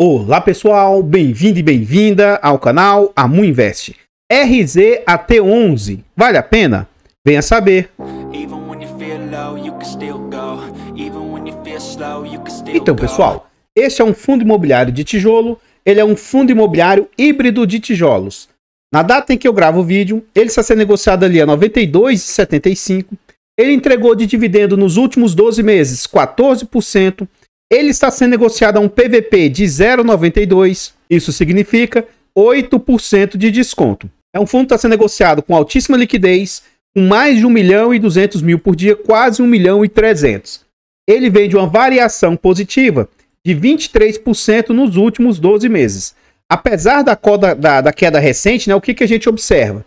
Olá pessoal, bem-vindo e bem-vinda ao canal Amu Invest. RZ AT11, vale a pena? Venha saber. Então pessoal, este é um fundo imobiliário de tijolo, ele é um fundo imobiliário híbrido de tijolos. Na data em que eu gravo o vídeo, ele está sendo negociado ali a 92,75. Ele entregou de dividendo nos últimos 12 meses 14%, ele está sendo negociado a um PVP de 0,92. Isso significa 8% de desconto. É um fundo que está sendo negociado com altíssima liquidez, com mais de 1 milhão e 200 mil por dia, quase 1 milhão e 300. Ele vem de uma variação positiva de 23% nos últimos 12 meses. Apesar da, coda, da, da queda recente, né, o que, que a gente observa?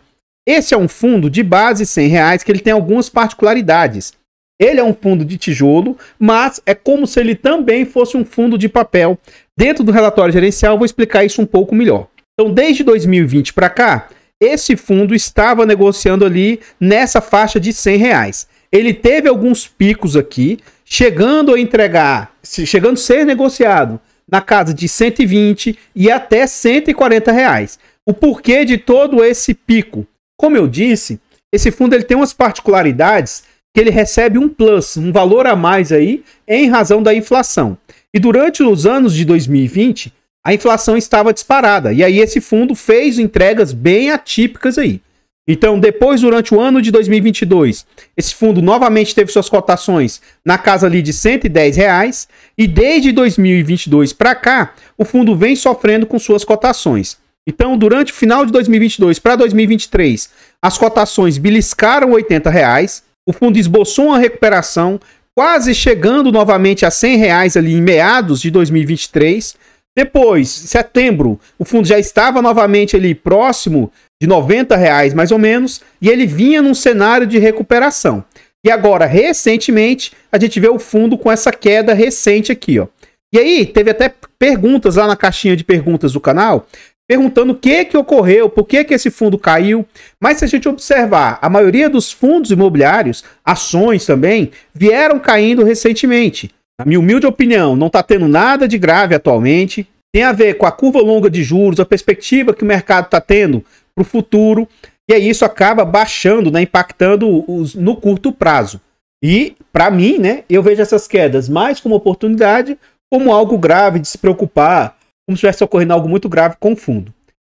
Esse é um fundo de base 100 reais que ele tem algumas particularidades. Ele é um fundo de tijolo, mas é como se ele também fosse um fundo de papel. Dentro do relatório gerencial, vou explicar isso um pouco melhor. Então, desde 2020 para cá, esse fundo estava negociando ali nessa faixa de 100 reais. Ele teve alguns picos aqui, chegando a entregar, chegando a ser negociado na casa de 120 e até 140 reais. O porquê de todo esse pico? Como eu disse, esse fundo ele tem umas particularidades que ele recebe um plus, um valor a mais aí, em razão da inflação. E durante os anos de 2020, a inflação estava disparada. E aí esse fundo fez entregas bem atípicas aí. Então, depois, durante o ano de 2022, esse fundo novamente teve suas cotações na casa ali de 110 reais e desde 2022 para cá, o fundo vem sofrendo com suas cotações. Então, durante o final de 2022 para 2023, as cotações beliscaram 80 reais, o fundo esboçou uma recuperação, quase chegando novamente a 100 reais ali em meados de 2023. Depois, setembro, o fundo já estava novamente ali próximo de 90 reais mais ou menos, e ele vinha num cenário de recuperação. E agora, recentemente, a gente vê o fundo com essa queda recente aqui, ó. E aí, teve até perguntas lá na caixinha de perguntas do canal, perguntando o que que ocorreu, por que que esse fundo caiu. Mas se a gente observar, a maioria dos fundos imobiliários, ações também, vieram caindo recentemente. Na minha humilde opinião, não está tendo nada de grave atualmente. Tem a ver com a curva longa de juros, a perspectiva que o mercado está tendo para o futuro. E aí isso acaba baixando, né, impactando os, no curto prazo. E, para mim, né, eu vejo essas quedas mais como oportunidade, como algo grave de se preocupar, como se estivesse ocorrendo algo muito grave com o fundo.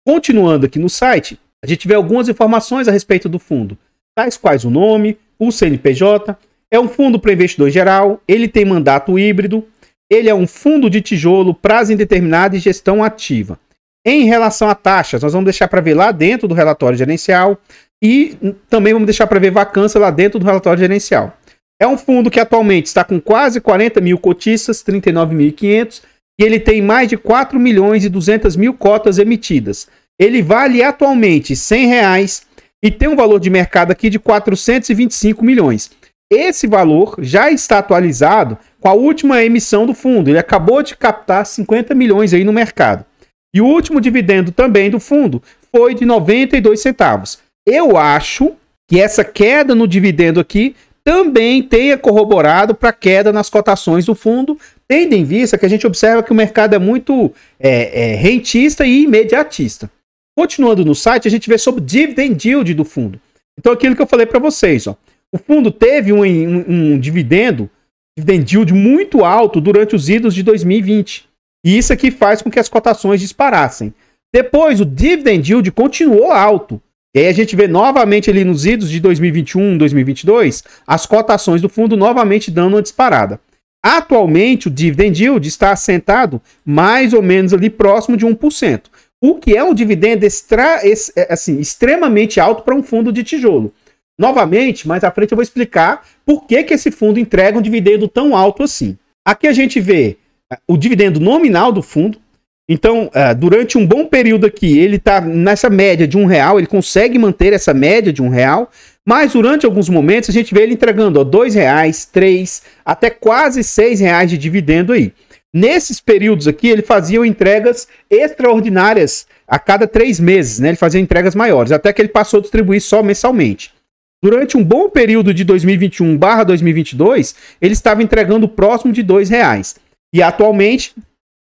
Continuando aqui no site, a gente vê algumas informações a respeito do fundo, tais quais o nome, o CNPJ, é um fundo para investidor geral, ele tem mandato híbrido, ele é um fundo de tijolo, prazo indeterminado e gestão ativa. Em relação a taxas, nós vamos deixar para ver lá dentro do relatório gerencial e também vamos deixar para ver vacância lá dentro do relatório gerencial. É um fundo que atualmente está com quase 40 mil cotistas, 39.500, e ele tem mais de 4 milhões e 200 mil cotas emitidas. Ele vale atualmente 100 reais e tem um valor de mercado aqui de 425 milhões. Esse valor já está atualizado com a última emissão do fundo. Ele acabou de captar 50 milhões aí no mercado. E o último dividendo também do fundo foi de 92 centavos. Eu acho que essa queda no dividendo aqui também tenha corroborado para a queda nas cotações do fundo, tendo em vista que a gente observa que o mercado é muito é, é, rentista e imediatista. Continuando no site, a gente vê sobre dividend yield do fundo. Então, aquilo que eu falei para vocês, ó, o fundo teve um, um, um dividendo, dividend yield muito alto durante os idos de 2020. E isso aqui é faz com que as cotações disparassem. Depois, o dividend yield continuou alto, e aí a gente vê novamente ali nos idos de 2021, 2022, as cotações do fundo novamente dando uma disparada. Atualmente, o dividend yield está assentado mais ou menos ali próximo de 1%, o que é um dividendo extra, é, assim, extremamente alto para um fundo de tijolo. Novamente, mais à frente eu vou explicar por que, que esse fundo entrega um dividendo tão alto assim. Aqui a gente vê é, o dividendo nominal do fundo, então, é, durante um bom período aqui, ele está nessa média de um real, ele consegue manter essa média de um real, mas durante alguns momentos a gente vê ele entregando ó, dois reais, três, até quase seis reais de dividendo aí. Nesses períodos aqui, ele fazia entregas extraordinárias a cada três meses, né? Ele fazia entregas maiores, até que ele passou a distribuir só mensalmente. Durante um bom período de 2021 barra 2022, ele estava entregando próximo de dois reais. E atualmente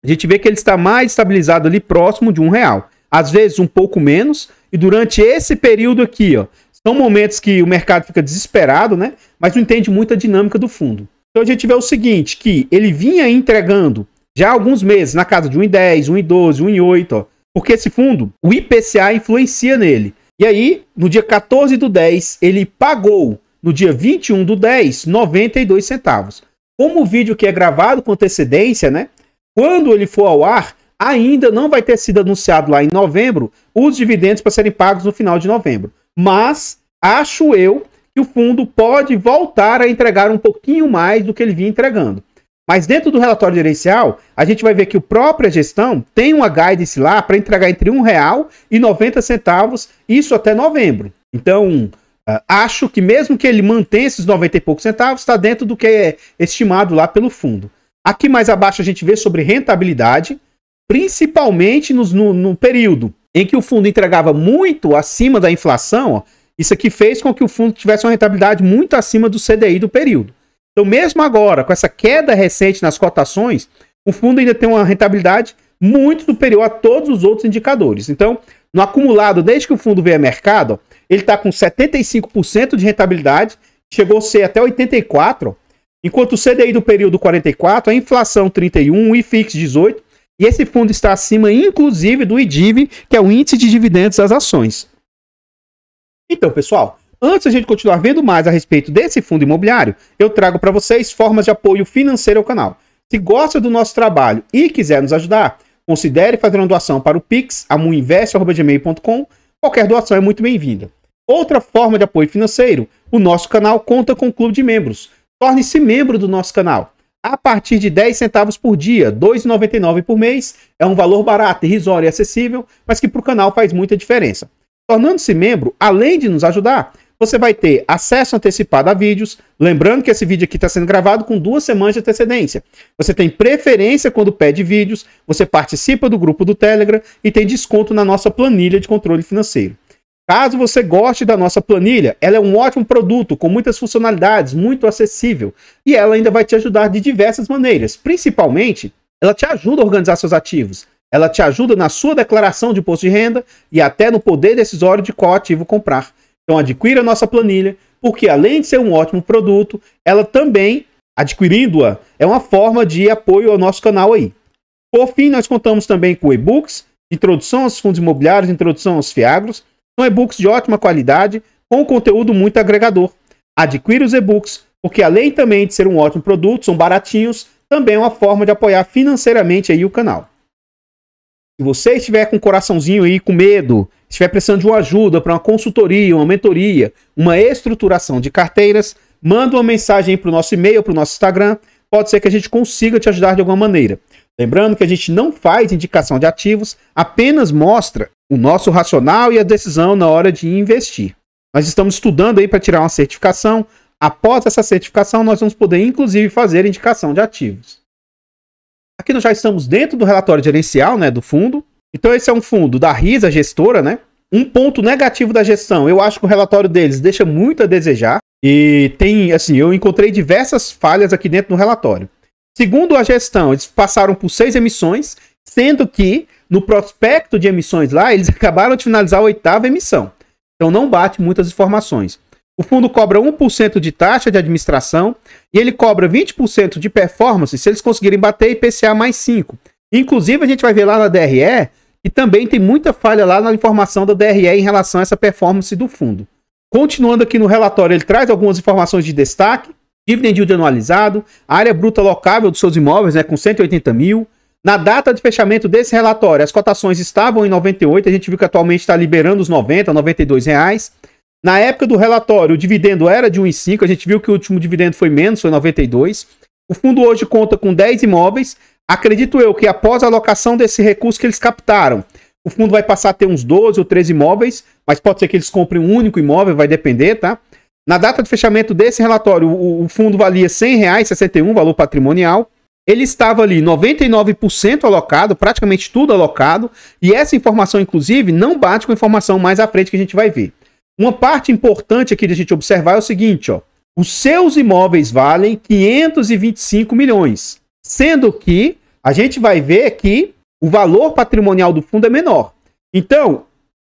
a gente vê que ele está mais estabilizado ali próximo de um real. Às vezes um pouco menos. E durante esse período aqui, ó, são momentos que o mercado fica desesperado, né? Mas não entende muito a dinâmica do fundo. Então a gente vê o seguinte, que ele vinha entregando já há alguns meses na casa de 1,10, 1,12, 1,8, ó. Porque esse fundo, o IPCA influencia nele. E aí, no dia 14 do 10, ele pagou, no dia 21 do 10, 92 centavos. Como o vídeo que é gravado com antecedência, né? Quando ele for ao ar, ainda não vai ter sido anunciado lá em novembro os dividendos para serem pagos no final de novembro. Mas acho eu que o fundo pode voltar a entregar um pouquinho mais do que ele vinha entregando. Mas dentro do relatório gerencial, a gente vai ver que o própria gestão tem uma guidance lá para entregar entre R$ 1,00 e centavos, isso até novembro. Então, ah, acho que mesmo que ele mantenha esses 90 e poucos centavos, está dentro do que é estimado lá pelo fundo. Aqui mais abaixo a gente vê sobre rentabilidade, principalmente nos, no, no período em que o fundo entregava muito acima da inflação, ó, isso aqui fez com que o fundo tivesse uma rentabilidade muito acima do CDI do período. Então, mesmo agora, com essa queda recente nas cotações, o fundo ainda tem uma rentabilidade muito superior a todos os outros indicadores. Então, no acumulado, desde que o fundo veio a mercado, ó, ele está com 75% de rentabilidade, chegou a ser até 84%, Enquanto o CDI do período 44, a inflação 31, o IFIX 18, e esse fundo está acima, inclusive, do IDIV, que é o Índice de Dividendos das Ações. Então, pessoal, antes a gente continuar vendo mais a respeito desse fundo imobiliário, eu trago para vocês formas de apoio financeiro ao canal. Se gosta do nosso trabalho e quiser nos ajudar, considere fazer uma doação para o Pix, amuinvest.gmail.com. Qualquer doação é muito bem-vinda. Outra forma de apoio financeiro, o nosso canal conta com um clube de membros. Torne-se membro do nosso canal. A partir de 10 centavos por dia, 2,99 por mês, é um valor barato, irrisório e acessível, mas que para o canal faz muita diferença. Tornando-se membro, além de nos ajudar, você vai ter acesso antecipado a vídeos. Lembrando que esse vídeo aqui está sendo gravado com duas semanas de antecedência. Você tem preferência quando pede vídeos, você participa do grupo do Telegram e tem desconto na nossa planilha de controle financeiro. Caso você goste da nossa planilha, ela é um ótimo produto com muitas funcionalidades, muito acessível e ela ainda vai te ajudar de diversas maneiras. Principalmente, ela te ajuda a organizar seus ativos, ela te ajuda na sua declaração de imposto de renda e até no poder decisório de qual ativo comprar. Então, adquira a nossa planilha, porque além de ser um ótimo produto, ela também, adquirindo-a, é uma forma de apoio ao nosso canal aí. Por fim, nós contamos também com e-books, introdução aos fundos imobiliários, introdução aos fiagros são e-books de ótima qualidade, com conteúdo muito agregador. Adquira os e-books, porque além também de ser um ótimo produto, são baratinhos, também é uma forma de apoiar financeiramente aí o canal. Se você estiver com um coraçãozinho aí, com medo, estiver precisando de uma ajuda para uma consultoria, uma mentoria, uma estruturação de carteiras, manda uma mensagem para o nosso e-mail, para o nosso Instagram. Pode ser que a gente consiga te ajudar de alguma maneira. Lembrando que a gente não faz indicação de ativos, apenas mostra o nosso racional e a decisão na hora de investir. Nós estamos estudando aí para tirar uma certificação. Após essa certificação, nós vamos poder inclusive fazer indicação de ativos. Aqui nós já estamos dentro do relatório gerencial, né, do fundo. Então esse é um fundo da Risa Gestora, né? Um ponto negativo da gestão, eu acho que o relatório deles deixa muito a desejar e tem, assim, eu encontrei diversas falhas aqui dentro do relatório. Segundo a gestão, eles passaram por seis emissões, sendo que no prospecto de emissões lá, eles acabaram de finalizar a oitava emissão. Então não bate muitas informações. O fundo cobra 1% de taxa de administração e ele cobra 20% de performance se eles conseguirem bater IPCA mais 5. Inclusive, a gente vai ver lá na DRE e também tem muita falha lá na informação da DRE em relação a essa performance do fundo. Continuando aqui no relatório, ele traz algumas informações de destaque. Dividend yield anualizado, a área bruta locável dos seus imóveis, né, com 180 mil. Na data de fechamento desse relatório, as cotações estavam em 98, a gente viu que atualmente está liberando os 90, 92 reais. Na época do relatório, o dividendo era de 1,5, a gente viu que o último dividendo foi menos, foi 92. O fundo hoje conta com 10 imóveis. Acredito eu que após a alocação desse recurso que eles captaram, o fundo vai passar a ter uns 12 ou 13 imóveis, mas pode ser que eles comprem um único imóvel, vai depender, tá? Na data de fechamento desse relatório, o, o fundo valia R$ 100,61, valor patrimonial. Ele estava ali 99% alocado, praticamente tudo alocado, e essa informação, inclusive, não bate com a informação mais à frente que a gente vai ver. Uma parte importante aqui a gente observar é o seguinte, ó. Os seus imóveis valem 525 milhões, sendo que a gente vai ver que o valor patrimonial do fundo é menor. Então,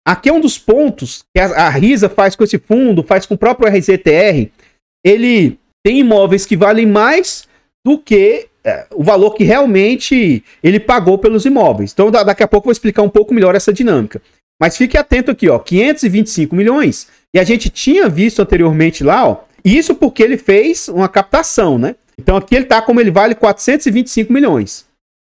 Aqui é um dos pontos que a, Risa faz com esse fundo, faz com o próprio RZTR. Ele tem imóveis que valem mais do que é, o valor que realmente ele pagou pelos imóveis. Então, da, daqui a pouco eu vou explicar um pouco melhor essa dinâmica. Mas fique atento aqui, ó, 525 milhões. E a gente tinha visto anteriormente lá, ó, isso porque ele fez uma captação, né? Então aqui ele está como ele vale 425 milhões.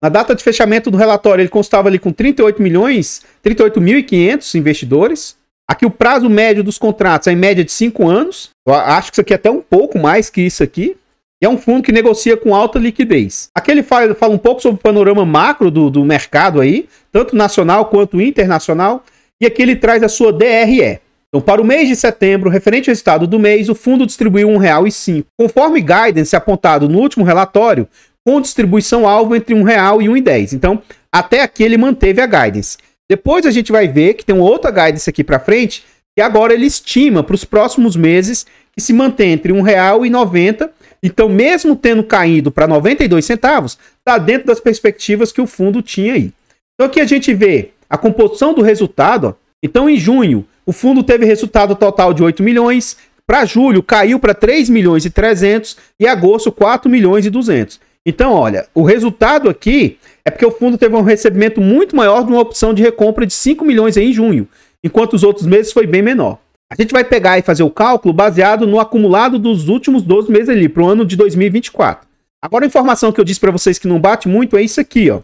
Na data de fechamento do relatório, ele constava ali com 38 milhões, 38.500 investidores. Aqui o prazo médio dos contratos é em média de 5 anos. Eu acho que isso aqui é até um pouco mais que isso aqui. E é um fundo que negocia com alta liquidez. Aqui ele fala, fala um pouco sobre o panorama macro do, do mercado aí, tanto nacional quanto internacional. E aqui ele traz a sua DRE. Então, para o mês de setembro, referente ao estado do mês, o fundo distribuiu R$ 1,05. Conforme guidance apontado no último relatório, com distribuição alvo entre R$ e R$ 1,10. Então, até aqui ele manteve a guidance. Depois a gente vai ver que tem uma outra guidance aqui para frente, que agora ele estima para os próximos meses que se mantém entre R$ 1,90. Então, mesmo tendo caído para 92 centavos, está dentro das perspectivas que o fundo tinha aí. Então aqui a gente vê a composição do resultado. Ó. Então, em junho, o fundo teve resultado total de 8 milhões, para julho caiu para 3 milhões e 300 e agosto 4 milhões e 200. Então, olha, o resultado aqui é porque o fundo teve um recebimento muito maior de uma opção de recompra de 5 milhões em junho, enquanto os outros meses foi bem menor. A gente vai pegar e fazer o cálculo baseado no acumulado dos últimos 12 meses ali, para o ano de 2024. Agora, a informação que eu disse para vocês que não bate muito é isso aqui, ó.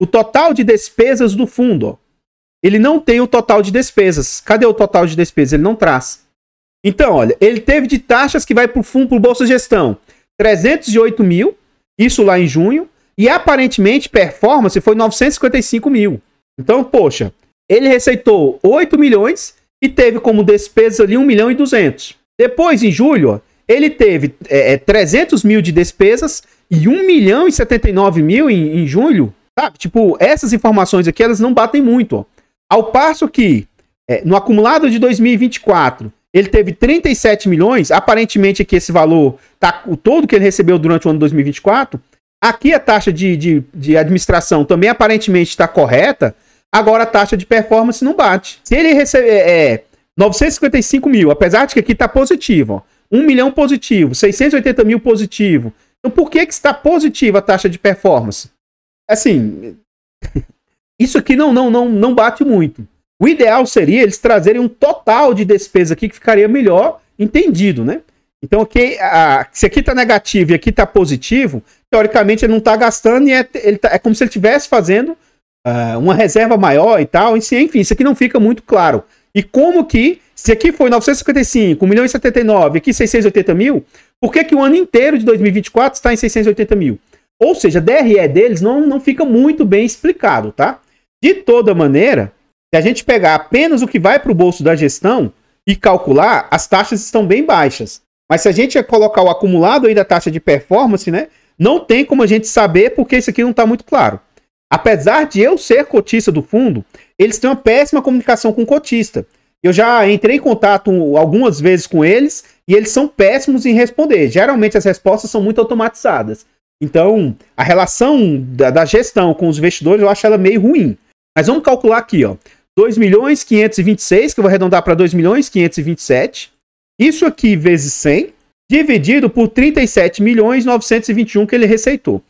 O total de despesas do fundo, ó. Ele não tem o total de despesas. Cadê o total de despesas? Ele não traz. Então, olha, ele teve de taxas que vai para o fundo, para o Bolsa Gestão, 308 mil, isso lá em junho. E aparentemente, performance foi 955 mil. Então, poxa, ele receitou 8 milhões e teve como despesa ali 1 milhão e 200. Depois, em julho, ele teve é, 300 é, mil de despesas e 1 milhão e 79 mil em, em julho. Sabe? Tipo, essas informações aqui, elas não batem muito. Ó. Ao passo que, é, no acumulado de 2024, ele teve 37 milhões, aparentemente aqui esse valor, tá, o todo que ele recebeu durante o ano 2024. Aqui a taxa de, de, de administração também aparentemente está correta, agora a taxa de performance não bate. Se ele receber é, 955 é, mil, apesar de que aqui está positivo, ó, 1 milhão positivo, 680 mil positivo. Então por que, que está positiva a taxa de performance? Assim, isso aqui não, não, não, não bate muito. O ideal seria eles trazerem um total de despesa aqui que ficaria melhor entendido, né? Então, aqui, a, se aqui está negativo e aqui está positivo, teoricamente ele não está gastando e é, tá, é como se ele estivesse fazendo uh, uma reserva maior e tal. Enfim, isso aqui não fica muito claro. E como que, se aqui foi 955, 1 milhão e 79, aqui 680 mil, por que, que o ano inteiro de 2024 está em 680 mil? Ou seja, DRE deles não, não fica muito bem explicado, tá? De toda maneira, se a gente pegar apenas o que vai para o bolso da gestão e calcular, as taxas estão bem baixas. Mas se a gente colocar o acumulado aí da taxa de performance, né? Não tem como a gente saber porque isso aqui não está muito claro. Apesar de eu ser cotista do fundo, eles têm uma péssima comunicação com o cotista. Eu já entrei em contato algumas vezes com eles e eles são péssimos em responder. Geralmente as respostas são muito automatizadas. Então, a relação da, da gestão com os investidores eu acho ela meio ruim. Mas vamos calcular aqui, ó. 2.526, milhões que eu vou arredondar para 2.527. milhões Isso aqui vezes 100, dividido por 37.921 milhões que ele receitou.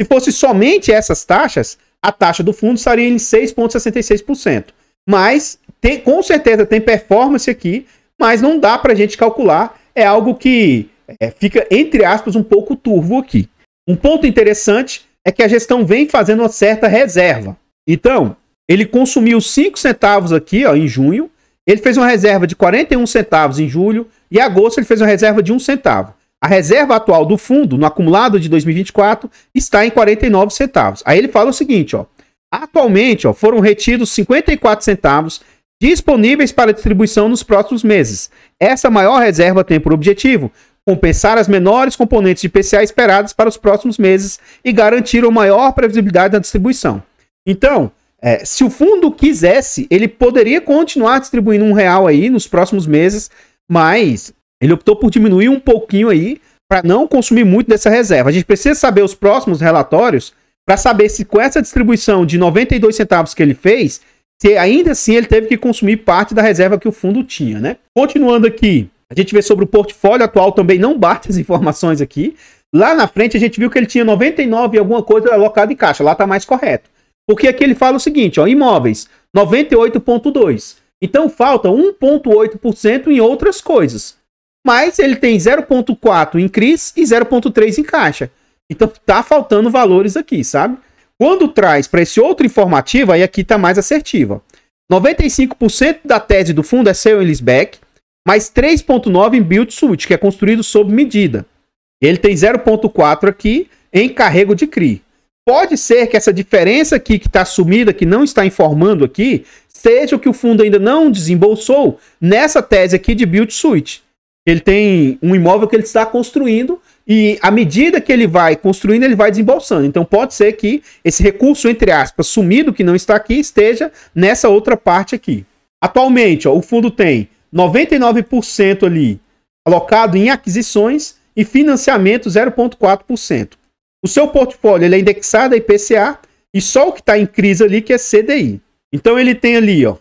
Se fosse somente essas taxas, a taxa do fundo estaria em 6,66%. Mas tem, com certeza tem performance aqui, mas não dá para a gente calcular. É algo que é, fica, entre aspas, um pouco turvo aqui. Um ponto interessante é que a gestão vem fazendo uma certa reserva. Então, ele consumiu 5 centavos aqui, ó, em junho. Ele fez uma reserva de 41 centavos em julho e agosto ele fez uma reserva de 1 centavo. A reserva atual do fundo, no acumulado de 2024, está em 49 centavos. Aí ele fala o seguinte, ó: Atualmente, ó, foram retidos 54 centavos disponíveis para distribuição nos próximos meses. Essa maior reserva tem por objetivo compensar as menores componentes de PCA esperadas para os próximos meses e garantir uma maior previsibilidade da distribuição. Então, é, se o fundo quisesse, ele poderia continuar distribuindo um real aí nos próximos meses, mas ele optou por diminuir um pouquinho aí para não consumir muito dessa reserva. A gente precisa saber os próximos relatórios para saber se com essa distribuição de 92 centavos que ele fez, se ainda assim ele teve que consumir parte da reserva que o fundo tinha, né? Continuando aqui, a gente vê sobre o portfólio atual também não bate as informações aqui. Lá na frente a gente viu que ele tinha 99 e alguma coisa alocada em caixa, lá está mais correto. Porque aqui ele fala o seguinte, ó, imóveis, 98.2. Então falta 1.8% em outras coisas. Mas ele tem 0.4 em CRIs e 0.3 em caixa. Então tá faltando valores aqui, sabe? Quando traz para esse outro informativo, aí aqui tá mais assertiva. 95% da tese do fundo é seu em Lisbeck, mais 3.9 em build suite, que é construído sob medida. Ele tem 0.4 aqui em carrego de CRI. Pode ser que essa diferença aqui que está sumida, que não está informando aqui, seja o que o fundo ainda não desembolsou nessa tese aqui de build suite. Ele tem um imóvel que ele está construindo e à medida que ele vai construindo, ele vai desembolsando. Então pode ser que esse recurso, entre aspas, sumido que não está aqui, esteja nessa outra parte aqui. Atualmente, ó, o fundo tem 99% ali alocado em aquisições e financiamento 0,4%. O seu portfólio ele é indexado a IPCA e só o que está em crise ali que é CDI. Então ele tem ali, ó,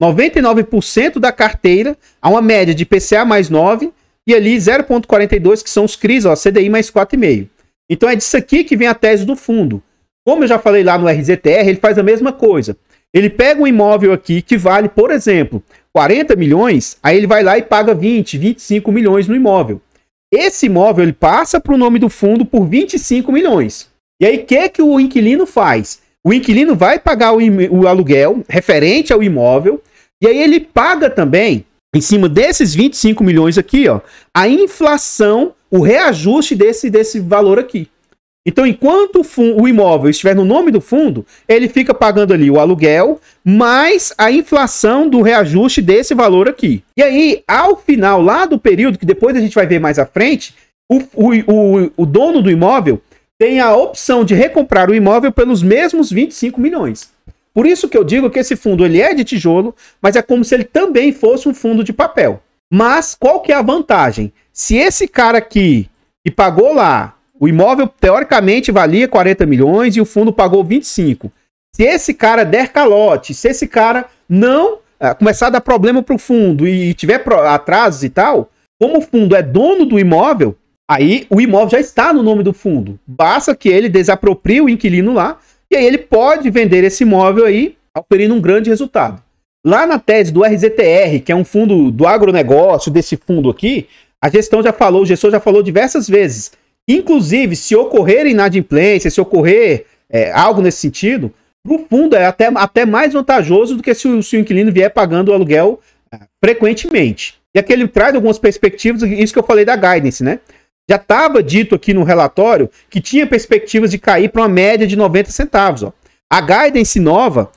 99% da carteira a uma média de IPCA mais 9 e ali 0,42 que são os CRIs, ó, CDI mais 4,5. Então é disso aqui que vem a tese do fundo. Como eu já falei lá no RZTR, ele faz a mesma coisa. Ele pega um imóvel aqui que vale, por exemplo, 40 milhões, aí ele vai lá e paga 20, 25 milhões no imóvel. Esse imóvel ele passa para o nome do fundo por 25 milhões. E aí, o que, que o inquilino faz? O inquilino vai pagar o, o aluguel referente ao imóvel, e aí ele paga também, em cima desses 25 milhões aqui, ó, a inflação, o reajuste desse, desse valor aqui. Então, enquanto o, o imóvel estiver no nome do fundo, ele fica pagando ali o aluguel mais a inflação do reajuste desse valor aqui. E aí, ao final lá do período, que depois a gente vai ver mais à frente, o, o, o dono do imóvel tem a opção de recomprar o imóvel pelos mesmos 25 milhões. Por isso que eu digo que esse fundo ele é de tijolo, mas é como se ele também fosse um fundo de papel. Mas qual que é a vantagem? Se esse cara aqui que pagou lá o imóvel, teoricamente, valia 40 milhões e o fundo pagou 25. Se esse cara der calote, se esse cara não uh, começar a dar problema para o fundo e tiver atrasos e tal, como o fundo é dono do imóvel, aí o imóvel já está no nome do fundo. Basta que ele desaproprie o inquilino lá e aí ele pode vender esse imóvel aí, oferindo um grande resultado. Lá na tese do RZTR, que é um fundo do agronegócio, desse fundo aqui, a gestão já falou, o gestor já falou diversas vezes Inclusive, se ocorrer inadimplência, se ocorrer é, algo nesse sentido, no fundo é até, até mais vantajoso do que se o, se o inquilino vier pagando o aluguel é, frequentemente. E aqui ele traz algumas perspectivas, isso que eu falei da guidance, né? Já estava dito aqui no relatório que tinha perspectivas de cair para uma média de 90 centavos. Ó. A guidance nova,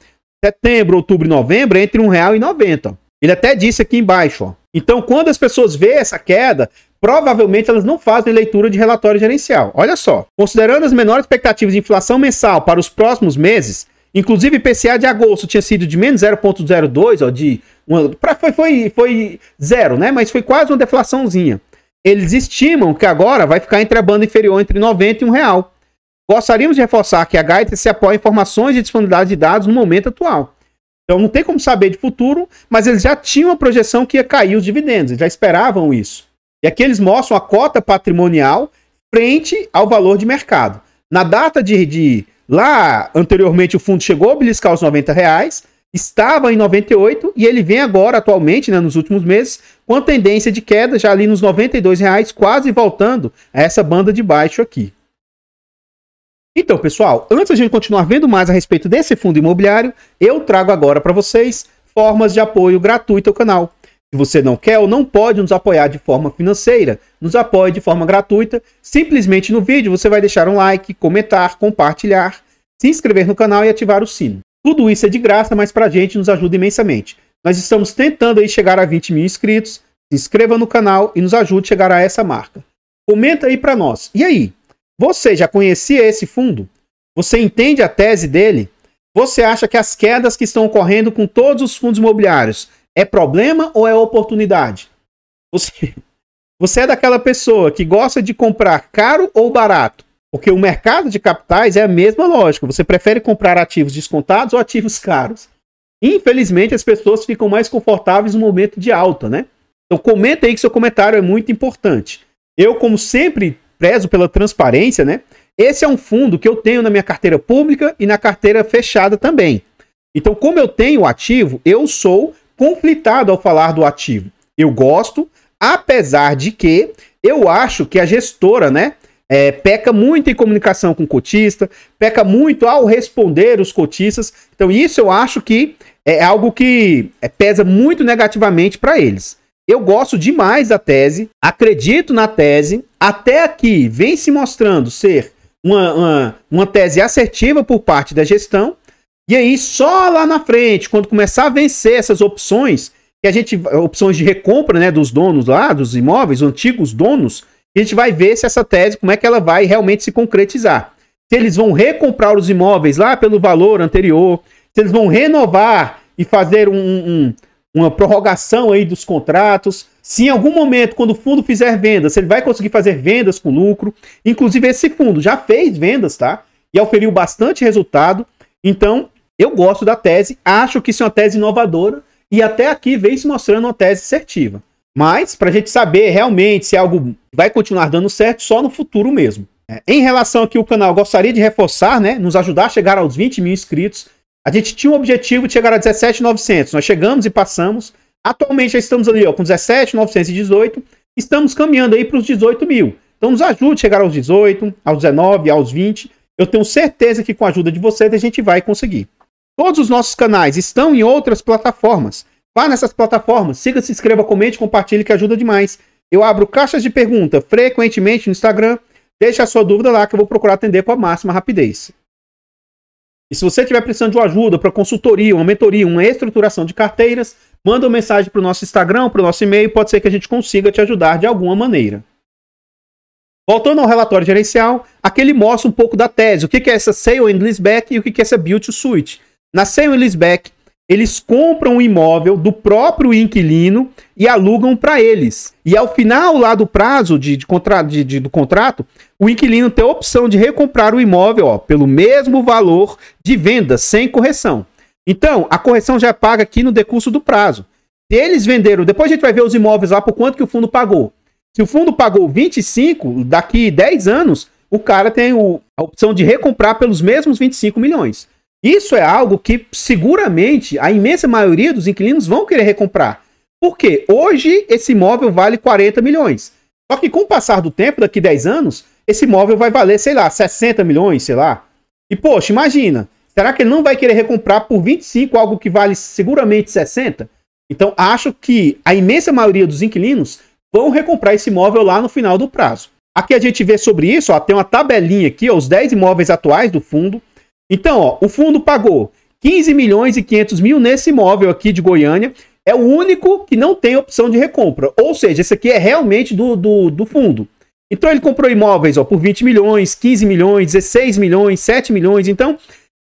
setembro, outubro e novembro, é entre R$ 1,90. Ele até disse aqui embaixo, ó. Então, quando as pessoas vê essa queda, provavelmente elas não fazem leitura de relatório gerencial. Olha só, considerando as menores expectativas de inflação mensal para os próximos meses, inclusive IPCA de agosto tinha sido de menos 0,02, ó, de uma, pra, foi, foi, foi zero, né? Mas foi quase uma deflaçãozinha. Eles estimam que agora vai ficar entre a banda inferior entre 90 e 1 real. Gostaríamos de reforçar que a Gaita se apoia em informações e disponibilidade de dados no momento atual. Então não tem como saber de futuro, mas eles já tinham a projeção que ia cair os dividendos, eles já esperavam isso. E aqui eles mostram a cota patrimonial frente ao valor de mercado. Na data de, de lá anteriormente o fundo chegou a beliscar os 90 reais, estava em 98 e ele vem agora atualmente, né, nos últimos meses, com a tendência de queda já ali nos 92 reais, quase voltando a essa banda de baixo aqui. Então, pessoal, antes a gente continuar vendo mais a respeito desse fundo imobiliário, eu trago agora para vocês formas de apoio gratuito ao canal. Se você não quer ou não pode nos apoiar de forma financeira, nos apoie de forma gratuita. Simplesmente no vídeo você vai deixar um like, comentar, compartilhar, se inscrever no canal e ativar o sino. Tudo isso é de graça, mas para a gente nos ajuda imensamente. Nós estamos tentando aí chegar a 20 mil inscritos. Se inscreva no canal e nos ajude a chegar a essa marca. Comenta aí para nós. E aí, você já conhecia esse fundo? Você entende a tese dele? Você acha que as quedas que estão ocorrendo com todos os fundos imobiliários é problema ou é oportunidade? Você, você é daquela pessoa que gosta de comprar caro ou barato? Porque o mercado de capitais é a mesma lógica. Você prefere comprar ativos descontados ou ativos caros? Infelizmente, as pessoas ficam mais confortáveis no momento de alta, né? Então comenta aí que seu comentário é muito importante. Eu, como sempre, prezo pela transparência, né? Esse é um fundo que eu tenho na minha carteira pública e na carteira fechada também. Então, como eu tenho o ativo, eu sou conflitado ao falar do ativo. Eu gosto, apesar de que eu acho que a gestora, né, é, peca muito em comunicação com o cotista, peca muito ao responder os cotistas. Então, isso eu acho que é algo que é, pesa muito negativamente para eles. Eu gosto demais da tese, acredito na tese, até aqui vem se mostrando ser uma, uma, uma tese assertiva por parte da gestão. E aí, só lá na frente, quando começar a vencer essas opções, que a gente. opções de recompra né, dos donos lá, dos imóveis, antigos donos, a gente vai ver se essa tese, como é que ela vai realmente se concretizar. Se eles vão recomprar os imóveis lá pelo valor anterior, se eles vão renovar e fazer um, um, uma prorrogação aí dos contratos. Se em algum momento, quando o fundo fizer vendas, ele vai conseguir fazer vendas com lucro. Inclusive, esse fundo já fez vendas, tá? E oferiu bastante resultado. Então, eu gosto da tese, acho que isso é uma tese inovadora e até aqui vem se mostrando uma tese assertiva. Mas, para a gente saber realmente se algo vai continuar dando certo, só no futuro mesmo. É, em relação aqui ao canal, gostaria de reforçar, né? Nos ajudar a chegar aos 20 mil inscritos. A gente tinha um objetivo de chegar a 17,900. Nós chegamos e passamos. Atualmente já estamos ali ó, com 17,918. Estamos caminhando aí para os 18 mil. Então nos ajude a chegar aos 18, aos 19, aos 20. Eu tenho certeza que com a ajuda de vocês a gente vai conseguir. Todos os nossos canais estão em outras plataformas. Vá nessas plataformas, siga, se inscreva, comente, compartilhe que ajuda demais. Eu abro caixas de pergunta frequentemente no Instagram. Deixe a sua dúvida lá que eu vou procurar atender com a máxima rapidez. E se você tiver precisando de uma ajuda para consultoria, uma mentoria, uma estruturação de carteiras, manda uma mensagem para o nosso Instagram, para o nosso e-mail, pode ser que a gente consiga te ajudar de alguma maneira. Voltando ao relatório gerencial, aqui ele mostra um pouco da tese, o que é essa Sale and Leaseback e o que é essa Build to Suite. Na Sale and Leaseback, eles compram um imóvel do próprio inquilino e alugam para eles. E ao final lá do prazo de, de, de, de, do contrato, o inquilino tem a opção de recomprar o imóvel ó, pelo mesmo valor de venda, sem correção. Então, a correção já é paga aqui no decurso do prazo. Se eles venderam, depois a gente vai ver os imóveis lá por quanto que o fundo pagou. Se o fundo pagou 25, daqui 10 anos, o cara tem o, a opção de recomprar pelos mesmos 25 milhões. Isso é algo que seguramente a imensa maioria dos inquilinos vão querer recomprar. Porque hoje esse imóvel vale 40 milhões. Só que com o passar do tempo, daqui 10 anos, esse imóvel vai valer, sei lá, 60 milhões, sei lá. E, poxa, imagina, será que ele não vai querer recomprar por 25 algo que vale seguramente 60? Então, acho que a imensa maioria dos inquilinos vão recomprar esse imóvel lá no final do prazo. Aqui a gente vê sobre isso, ó, tem uma tabelinha aqui, ó, os 10 imóveis atuais do fundo. Então, ó, o fundo pagou 15 milhões e 500 mil nesse imóvel aqui de Goiânia. É o único que não tem opção de recompra. Ou seja, esse aqui é realmente do, do, do fundo. Então ele comprou imóveis ó, por 20 milhões, 15 milhões, 16 milhões, 7 milhões. Então,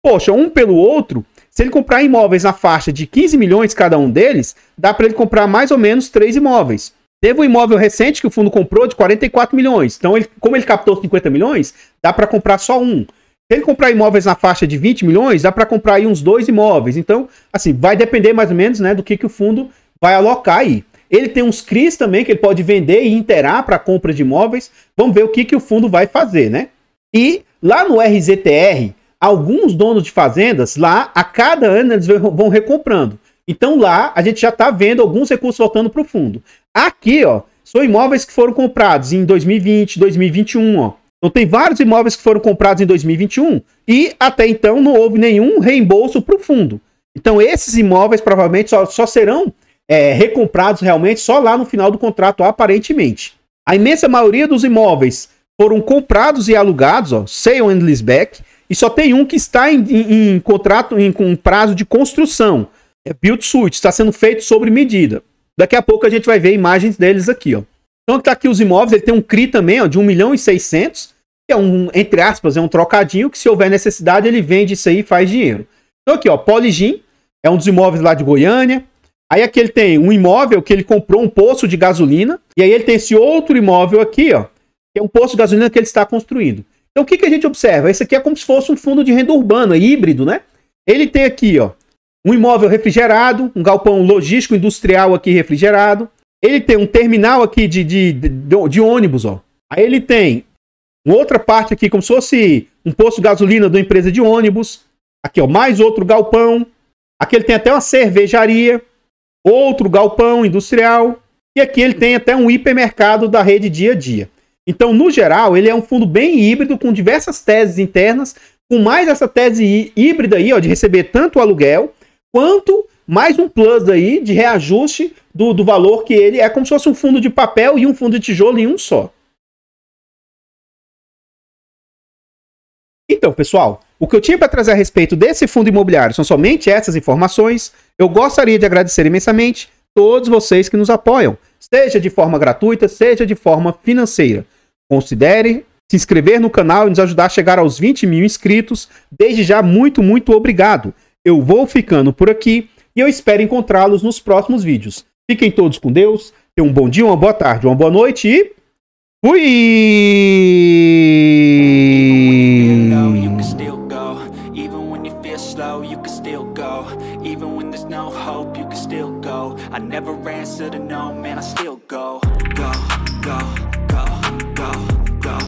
poxa, um pelo outro, se ele comprar imóveis na faixa de 15 milhões cada um deles, dá para ele comprar mais ou menos três imóveis. Teve um imóvel recente que o fundo comprou de 44 milhões. Então, ele, como ele captou 50 milhões, dá para comprar só um. Se ele comprar imóveis na faixa de 20 milhões, dá para comprar aí uns dois imóveis. Então, assim, vai depender mais ou menos né, do que, que o fundo vai alocar aí. Ele tem uns CRIs também que ele pode vender e interar para compra de imóveis. Vamos ver o que, que o fundo vai fazer, né? E lá no RZTR, alguns donos de fazendas, lá a cada ano eles vão recomprando. Então lá a gente já está vendo alguns recursos voltando para o fundo. Aqui, ó, são imóveis que foram comprados em 2020, 2021, ó. Então tem vários imóveis que foram comprados em 2021 e até então não houve nenhum reembolso para o fundo. Então esses imóveis provavelmente só, só serão é, recomprados realmente só lá no final do contrato, aparentemente. A imensa maioria dos imóveis foram comprados e alugados, ó, sale and back e só tem um que está em, em, em contrato, em um prazo de construção, é build suit está sendo feito sobre medida. Daqui a pouco a gente vai ver imagens deles aqui, ó. Então tá aqui os imóveis, ele tem um CRI também, ó, de 1 milhão e 600, que é um, entre aspas, é um trocadinho, que se houver necessidade ele vende isso aí e faz dinheiro. Então aqui, ó, Poligin, é um dos imóveis lá de Goiânia, Aí aqui ele tem um imóvel que ele comprou um poço de gasolina. E aí ele tem esse outro imóvel aqui, ó. Que é um poço de gasolina que ele está construindo. Então o que, que a gente observa? Esse aqui é como se fosse um fundo de renda urbana, híbrido, né? Ele tem aqui, ó, um imóvel refrigerado, um galpão logístico industrial aqui refrigerado. Ele tem um terminal aqui de, de, de, de ônibus, ó. Aí ele tem uma outra parte aqui, como se fosse um poço de gasolina de uma empresa de ônibus. Aqui, ó, mais outro galpão. Aqui ele tem até uma cervejaria outro galpão industrial, e aqui ele tem até um hipermercado da rede dia a dia. Então, no geral, ele é um fundo bem híbrido, com diversas teses internas, com mais essa tese híbrida aí, ó, de receber tanto o aluguel, quanto mais um plus aí de reajuste do, do valor que ele é como se fosse um fundo de papel e um fundo de tijolo em um só. Então, pessoal, o que eu tinha para trazer a respeito desse fundo imobiliário são somente essas informações. Eu gostaria de agradecer imensamente todos vocês que nos apoiam, seja de forma gratuita, seja de forma financeira. Considere se inscrever no canal e nos ajudar a chegar aos 20 mil inscritos. Desde já, muito, muito obrigado. Eu vou ficando por aqui e eu espero encontrá-los nos próximos vídeos. Fiquem todos com Deus, tenham um bom dia, uma boa tarde, uma boa noite e fui! still go Even when there's no hope, you can still go I never answer to no, man, I still go